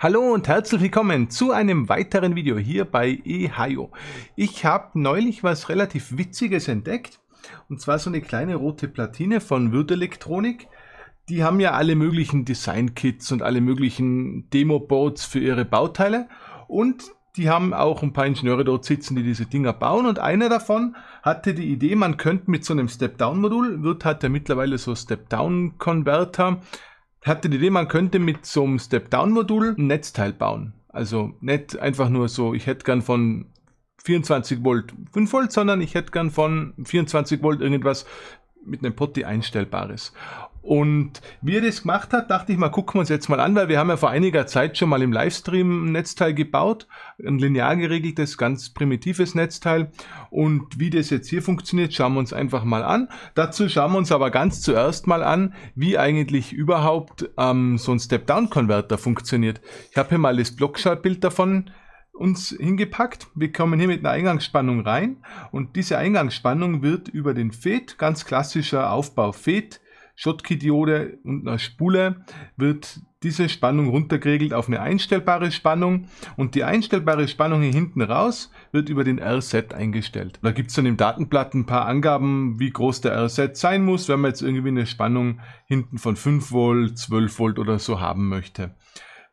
Hallo und herzlich willkommen zu einem weiteren Video hier bei eHio. Ich habe neulich was relativ Witziges entdeckt und zwar so eine kleine rote Platine von Würde Die haben ja alle möglichen Design-Kits und alle möglichen Demo-Boards für ihre Bauteile und die haben auch ein paar Ingenieure dort sitzen, die diese Dinger bauen und einer davon hatte die Idee, man könnte mit so einem Step-Down-Modul, Würth hat ja mittlerweile so Step-Down-Converter, hatte die Idee, man könnte mit so einem Step-Down-Modul ein Netzteil bauen. Also nicht einfach nur so, ich hätte gern von 24 Volt 5 Volt, sondern ich hätte gern von 24 Volt irgendwas mit einem Potti einstellbares. Und wie er das gemacht hat, dachte ich mal, gucken wir uns jetzt mal an, weil wir haben ja vor einiger Zeit schon mal im Livestream ein Netzteil gebaut, ein linear geregeltes, ganz primitives Netzteil. Und wie das jetzt hier funktioniert, schauen wir uns einfach mal an. Dazu schauen wir uns aber ganz zuerst mal an, wie eigentlich überhaupt ähm, so ein step down converter funktioniert. Ich habe hier mal das Blockschaltbild davon uns hingepackt. Wir kommen hier mit einer Eingangsspannung rein und diese Eingangsspannung wird über den FET, ganz klassischer Aufbau FET, Schottky-Diode und einer Spule wird diese Spannung runtergeregelt auf eine einstellbare Spannung und die einstellbare Spannung hier hinten raus wird über den R-Set eingestellt. Da gibt es dann im Datenblatt ein paar Angaben, wie groß der R-Set sein muss, wenn man jetzt irgendwie eine Spannung hinten von 5 Volt, 12 Volt oder so haben möchte.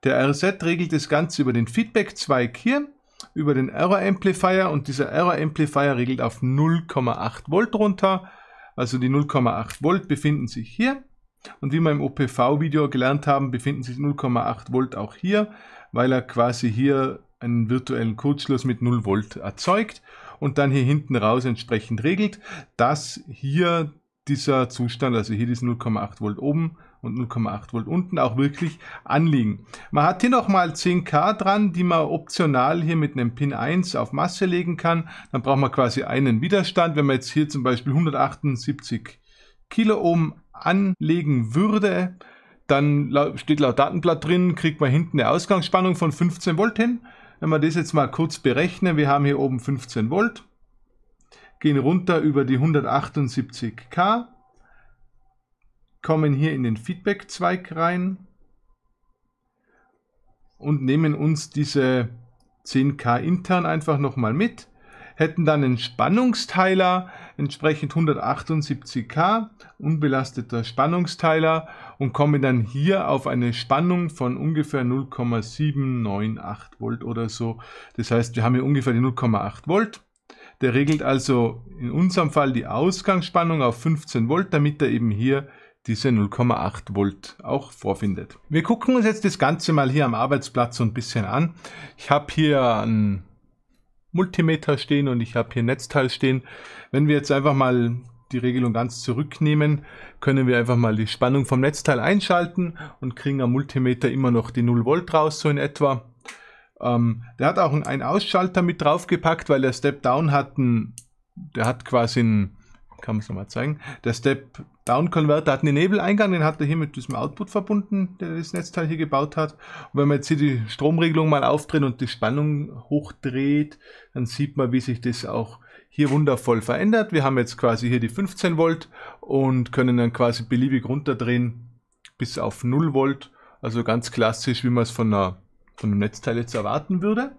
Der R-Set regelt das Ganze über den Feedback-Zweig hier über den Error Amplifier und dieser Error Amplifier regelt auf 0,8 Volt runter also die 0,8 Volt befinden sich hier. Und wie wir im OPV-Video gelernt haben, befinden sich 0,8 Volt auch hier, weil er quasi hier einen virtuellen Kurzschluss mit 0 Volt erzeugt und dann hier hinten raus entsprechend regelt, dass hier dieser Zustand, also hier diese 0,8 Volt oben und 0,8 Volt unten auch wirklich anliegen. Man hat hier nochmal 10K dran, die man optional hier mit einem Pin 1 auf Masse legen kann. Dann braucht man quasi einen Widerstand. Wenn man jetzt hier zum Beispiel 178 Kiloohm anlegen würde, dann steht laut Datenblatt drin, kriegt man hinten eine Ausgangsspannung von 15 Volt hin. Wenn wir das jetzt mal kurz berechnen, wir haben hier oben 15 Volt gehen runter über die 178k, kommen hier in den Feedback-Zweig rein und nehmen uns diese 10k intern einfach nochmal mit, hätten dann einen Spannungsteiler, entsprechend 178k, unbelasteter Spannungsteiler und kommen dann hier auf eine Spannung von ungefähr 0,798 Volt oder so. Das heißt, wir haben hier ungefähr die 0,8 Volt der regelt also in unserem Fall die Ausgangsspannung auf 15 Volt, damit er eben hier diese 0,8 Volt auch vorfindet. Wir gucken uns jetzt das Ganze mal hier am Arbeitsplatz so ein bisschen an. Ich habe hier ein Multimeter stehen und ich habe hier Netzteil stehen. Wenn wir jetzt einfach mal die Regelung ganz zurücknehmen, können wir einfach mal die Spannung vom Netzteil einschalten und kriegen am Multimeter immer noch die 0 Volt raus, so in etwa. Ähm, der hat auch einen Ausschalter mit draufgepackt, weil der Step Down hat einen, der hat quasi einen, kann man es nochmal zeigen, der Step Down Converter hat einen Nebeleingang, den hat er hier mit diesem Output verbunden, der das Netzteil hier gebaut hat. Und wenn man jetzt hier die Stromregelung mal aufdreht und die Spannung hochdreht, dann sieht man, wie sich das auch hier wundervoll verändert. Wir haben jetzt quasi hier die 15 Volt und können dann quasi beliebig runterdrehen bis auf 0 Volt. Also ganz klassisch, wie man es von einer von einem Netzteil jetzt erwarten würde.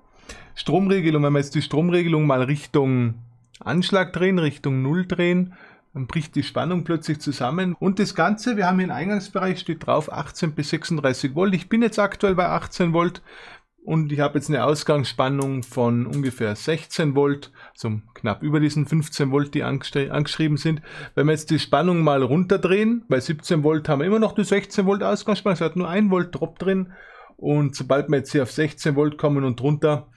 Stromregelung, wenn wir jetzt die Stromregelung mal Richtung Anschlag drehen, Richtung Null drehen, dann bricht die Spannung plötzlich zusammen. Und das Ganze, wir haben hier im Eingangsbereich, steht drauf 18 bis 36 Volt. Ich bin jetzt aktuell bei 18 Volt und ich habe jetzt eine Ausgangsspannung von ungefähr 16 Volt, also knapp über diesen 15 Volt, die angeschrieben sind. Wenn wir jetzt die Spannung mal runterdrehen, bei 17 Volt haben wir immer noch die 16 Volt Ausgangsspannung, es hat nur 1 Volt Drop drin. Und sobald wir jetzt hier auf 16 Volt kommen und drunter,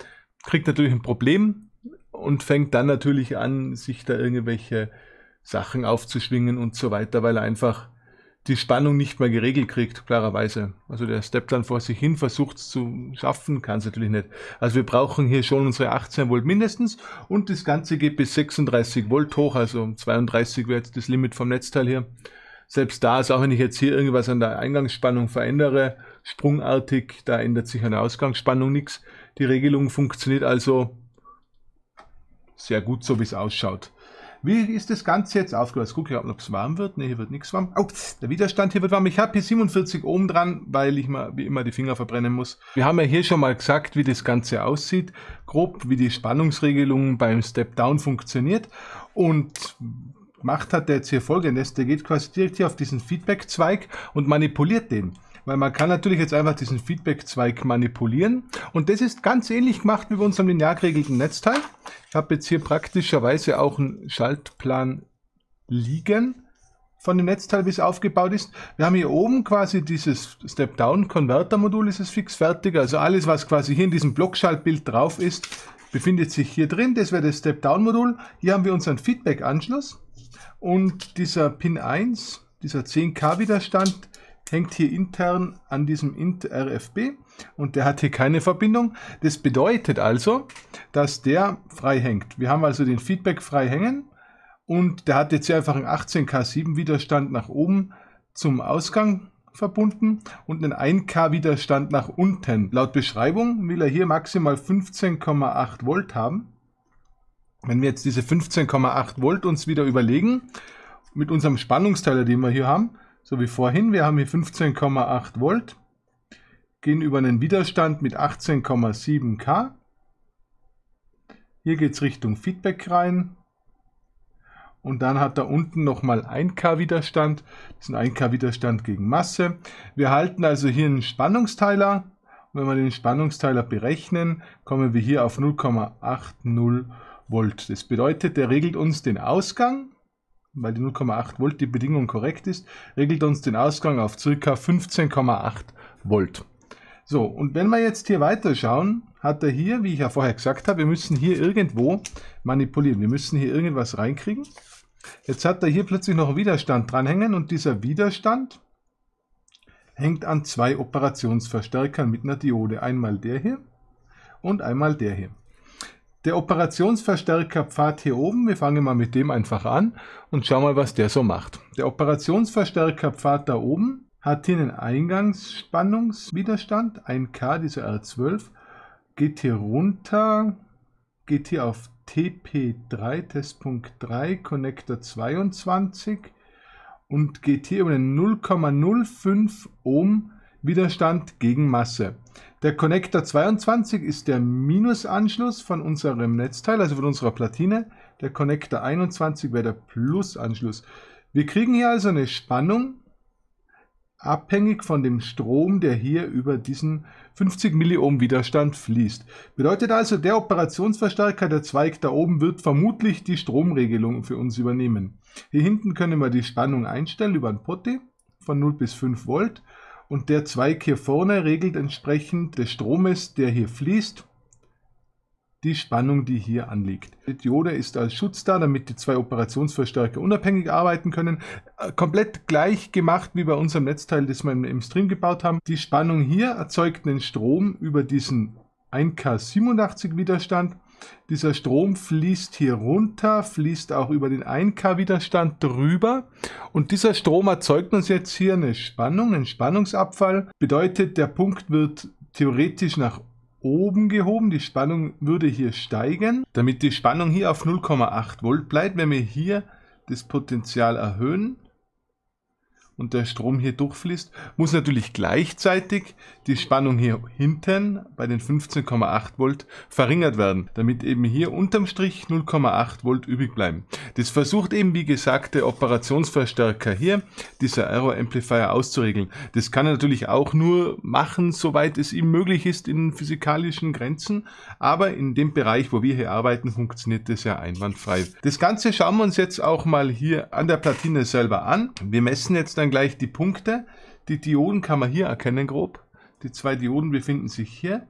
kriegt natürlich ein Problem und fängt dann natürlich an, sich da irgendwelche Sachen aufzuschwingen und so weiter, weil er einfach die Spannung nicht mehr geregelt kriegt, klarerweise. Also der steppt dann vor sich hin, versucht es zu schaffen, kann es natürlich nicht. Also wir brauchen hier schon unsere 18 Volt mindestens und das Ganze geht bis 36 Volt hoch, also 32 wäre jetzt das Limit vom Netzteil hier. Selbst da, ist auch wenn ich jetzt hier irgendwas an der Eingangsspannung verändere, sprungartig, da ändert sich an der Ausgangsspannung nichts. Die Regelung funktioniert also sehr gut, so wie es ausschaut. Wie ist das Ganze jetzt aufgelöst? Guck ich, ob es warm wird. Ne, hier wird nichts warm. Oh, der Widerstand hier wird warm. Ich habe hier 47 Ohm dran, weil ich mal wie immer die Finger verbrennen muss. Wir haben ja hier schon mal gesagt, wie das Ganze aussieht. Grob, wie die Spannungsregelung beim Step-Down funktioniert. Und macht hat der jetzt hier folgendes. Der geht quasi direkt hier auf diesen Feedback-Zweig und manipuliert den. Weil man kann natürlich jetzt einfach diesen Feedback-Zweig manipulieren. Und das ist ganz ähnlich gemacht wie bei unserem linear geregelten Netzteil. Ich habe jetzt hier praktischerweise auch einen Schaltplan liegen von dem Netzteil, wie es aufgebaut ist. Wir haben hier oben quasi dieses Step-Down-Converter-Modul, ist es fix fertig. Also alles, was quasi hier in diesem Blockschaltbild drauf ist, befindet sich hier drin. Das wäre das Step-Down-Modul. Hier haben wir unseren Feedback-Anschluss und dieser Pin 1, dieser 10K-Widerstand, hängt hier intern an diesem int rfb und der hat hier keine Verbindung. Das bedeutet also, dass der frei hängt. Wir haben also den Feedback frei hängen und der hat jetzt hier einfach einen 18K7 Widerstand nach oben zum Ausgang verbunden und einen 1K Widerstand nach unten. Laut Beschreibung will er hier maximal 15,8 Volt haben. Wenn wir jetzt diese 15,8 Volt uns wieder überlegen, mit unserem Spannungsteiler, den wir hier haben, so wie vorhin. Wir haben hier 15,8 Volt, gehen über einen Widerstand mit 18,7 K. Hier geht es Richtung Feedback rein. Und dann hat da unten nochmal 1K Widerstand. Das ist ein 1K Widerstand gegen Masse. Wir halten also hier einen Spannungsteiler. Und wenn wir den Spannungsteiler berechnen, kommen wir hier auf 0,80 Volt. Das bedeutet, der regelt uns den Ausgang weil die 0,8 Volt die Bedingung korrekt ist, regelt uns den Ausgang auf ca. 15,8 Volt. So, und wenn wir jetzt hier weiterschauen, hat er hier, wie ich ja vorher gesagt habe, wir müssen hier irgendwo manipulieren. Wir müssen hier irgendwas reinkriegen. Jetzt hat er hier plötzlich noch einen Widerstand dranhängen und dieser Widerstand hängt an zwei Operationsverstärkern mit einer Diode. Einmal der hier und einmal der hier. Der Operationsverstärker Pfad hier oben, wir fangen mal mit dem einfach an und schauen mal, was der so macht. Der Operationsverstärker Pfad da oben hat hier einen Eingangsspannungswiderstand, 1K, dieser R12, geht hier runter, geht hier auf TP3, Testpunkt 3, Connector 22 und geht hier über den 0,05 Ohm Widerstand gegen Masse. Der Connector 22 ist der Minusanschluss von unserem Netzteil, also von unserer Platine. Der Connector 21 wäre der Plusanschluss. Wir kriegen hier also eine Spannung, abhängig von dem Strom, der hier über diesen 50 Milliohm Widerstand fließt. Bedeutet also, der Operationsverstärker, der Zweig da oben, wird vermutlich die Stromregelung für uns übernehmen. Hier hinten können wir die Spannung einstellen über ein Potti von 0 bis 5 Volt und der Zweig hier vorne regelt entsprechend des Stromes, der hier fließt, die Spannung, die hier anliegt. Die Diode ist als Schutz da, damit die zwei Operationsverstärker unabhängig arbeiten können. Äh, komplett gleich gemacht wie bei unserem Netzteil, das wir im Stream gebaut haben. Die Spannung hier erzeugt einen Strom über diesen 1K87 Widerstand dieser Strom fließt hier runter, fließt auch über den 1K-Widerstand drüber. Und dieser Strom erzeugt uns jetzt hier eine Spannung, einen Spannungsabfall. Bedeutet, der Punkt wird theoretisch nach oben gehoben. Die Spannung würde hier steigen, damit die Spannung hier auf 0,8 Volt bleibt. Wenn wir hier das Potenzial erhöhen, und der Strom hier durchfließt, muss natürlich gleichzeitig die Spannung hier hinten bei den 15,8 Volt verringert werden, damit eben hier unterm Strich 0,8 Volt übrig bleiben. Das versucht eben, wie gesagt, der Operationsverstärker hier, dieser Aero Amplifier auszuregeln. Das kann er natürlich auch nur machen, soweit es ihm möglich ist in physikalischen Grenzen, aber in dem Bereich, wo wir hier arbeiten, funktioniert das ja einwandfrei. Das Ganze schauen wir uns jetzt auch mal hier an der Platine selber an. Wir messen jetzt dann dann gleich die Punkte. Die Dioden kann man hier erkennen grob. Die zwei Dioden befinden sich hier.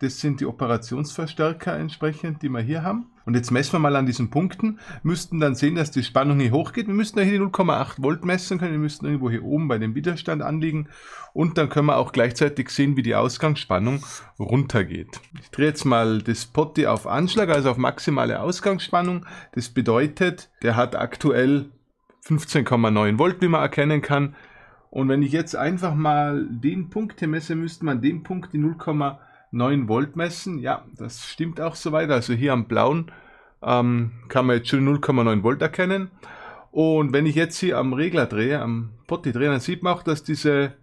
Das sind die Operationsverstärker entsprechend, die wir hier haben. Und jetzt messen wir mal an diesen Punkten, müssten dann sehen, dass die Spannung hier hochgeht. Wir müssten hier die 0,8 Volt messen können, wir müssten irgendwo hier oben bei dem Widerstand anliegen. Und dann können wir auch gleichzeitig sehen, wie die Ausgangsspannung runtergeht. Ich drehe jetzt mal das Potti auf Anschlag, also auf maximale Ausgangsspannung. Das bedeutet, der hat aktuell 15,9 Volt, wie man erkennen kann. Und wenn ich jetzt einfach mal den Punkt hier messe, müsste man den Punkt die 0,9 Volt messen. Ja, das stimmt auch soweit. Also hier am blauen ähm, kann man jetzt schon 0,9 Volt erkennen. Und wenn ich jetzt hier am Regler drehe, am Potti drehe, dann sieht man auch, dass diese,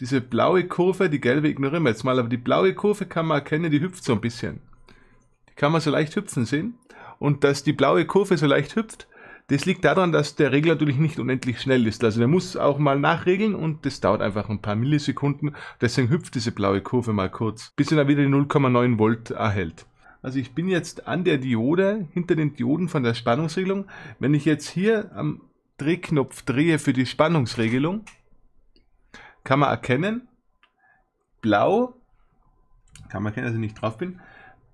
diese blaue Kurve, die gelbe ignorieren wir jetzt mal, aber die blaue Kurve kann man erkennen, die hüpft so ein bisschen. Die kann man so leicht hüpfen sehen. Und dass die blaue Kurve so leicht hüpft, das liegt daran, dass der Regler natürlich nicht unendlich schnell ist. Also der muss auch mal nachregeln und das dauert einfach ein paar Millisekunden. Deswegen hüpft diese blaue Kurve mal kurz, bis er dann wieder die 0,9 Volt erhält. Also ich bin jetzt an der Diode, hinter den Dioden von der Spannungsregelung. Wenn ich jetzt hier am Drehknopf drehe für die Spannungsregelung, kann man erkennen, blau, kann man erkennen, dass ich nicht drauf bin,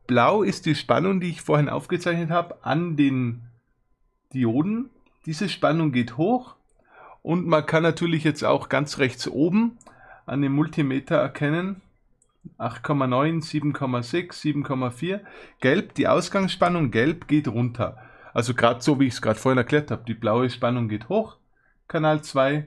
blau ist die Spannung, die ich vorhin aufgezeichnet habe, an den Dioden. Diese Spannung geht hoch und man kann natürlich jetzt auch ganz rechts oben an dem Multimeter erkennen, 8,9, 7,6, 7,4. Gelb, die Ausgangsspannung, gelb geht runter. Also gerade so, wie ich es gerade vorhin erklärt habe. Die blaue Spannung geht hoch, Kanal 2,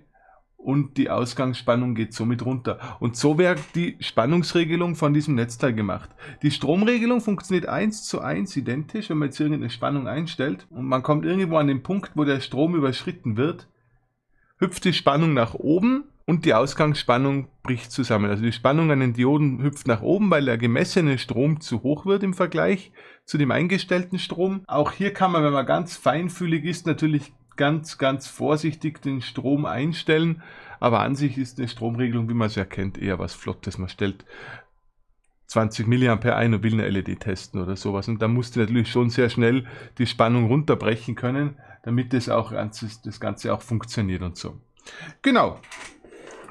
und die Ausgangsspannung geht somit runter. Und so wird die Spannungsregelung von diesem Netzteil gemacht. Die Stromregelung funktioniert eins zu eins identisch, wenn man jetzt irgendeine Spannung einstellt und man kommt irgendwo an den Punkt, wo der Strom überschritten wird, hüpft die Spannung nach oben und die Ausgangsspannung bricht zusammen. Also die Spannung an den Dioden hüpft nach oben, weil der gemessene Strom zu hoch wird im Vergleich zu dem eingestellten Strom. Auch hier kann man, wenn man ganz feinfühlig ist, natürlich ganz, ganz vorsichtig den Strom einstellen. Aber an sich ist eine Stromregelung, wie man es erkennt, eher was Flottes. Man stellt 20 mA ein und will eine LED testen oder sowas. Und da musst du natürlich schon sehr schnell die Spannung runterbrechen können, damit das, auch, das Ganze auch funktioniert und so. Genau.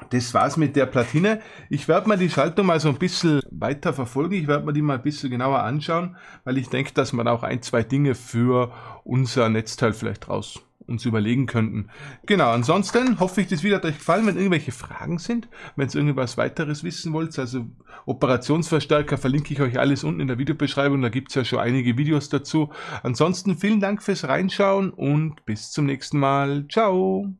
Das war's mit der Platine. Ich werde mir die Schaltung mal so ein bisschen weiter verfolgen. Ich werde mir die mal ein bisschen genauer anschauen, weil ich denke, dass man auch ein, zwei Dinge für unser Netzteil vielleicht raus uns überlegen könnten. Genau, ansonsten hoffe ich, das Video hat euch gefallen. Wenn irgendwelche Fragen sind, wenn ihr irgendwas weiteres wissen wollt, also Operationsverstärker, verlinke ich euch alles unten in der Videobeschreibung. Da gibt es ja schon einige Videos dazu. Ansonsten vielen Dank fürs Reinschauen und bis zum nächsten Mal. Ciao!